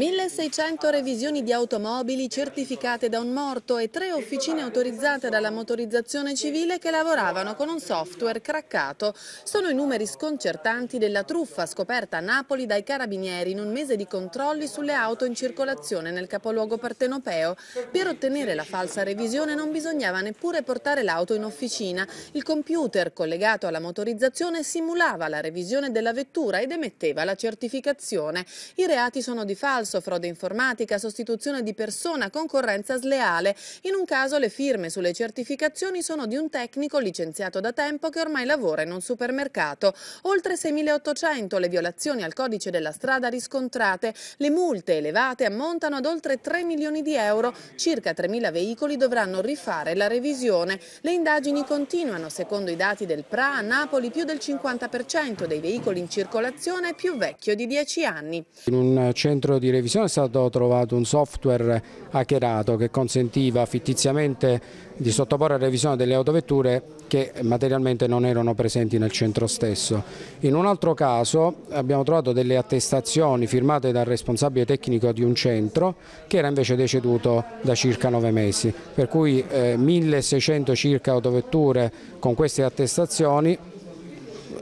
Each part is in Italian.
1600 revisioni di automobili certificate da un morto e tre officine autorizzate dalla motorizzazione civile che lavoravano con un software craccato. Sono i numeri sconcertanti della truffa scoperta a Napoli dai carabinieri in un mese di controlli sulle auto in circolazione nel capoluogo partenopeo. Per ottenere la falsa revisione non bisognava neppure portare l'auto in officina. Il computer collegato alla motorizzazione simulava la revisione della vettura ed emetteva la certificazione. I reati sono di falso, frode informatica, sostituzione di persona, concorrenza sleale. In un caso le firme sulle certificazioni sono di un tecnico licenziato da tempo che ormai lavora in un supermercato. Oltre 6.800 le violazioni al codice della strada riscontrate. Le multe elevate ammontano ad oltre 3 milioni di euro. Circa 3.000 veicoli dovranno rifare la revisione. Le indagini continuano. Secondo i dati del PRA, a Napoli più del 50% dei veicoli in circolazione è più vecchio di 10 anni in un centro di revisione è stato trovato un software hackerato che consentiva fittiziamente di sottoporre a revisione delle autovetture che materialmente non erano presenti nel centro stesso. In un altro caso abbiamo trovato delle attestazioni firmate dal responsabile tecnico di un centro che era invece deceduto da circa nove mesi, per cui eh, 1600 circa autovetture con queste attestazioni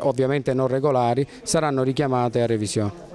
ovviamente non regolari saranno richiamate a revisione.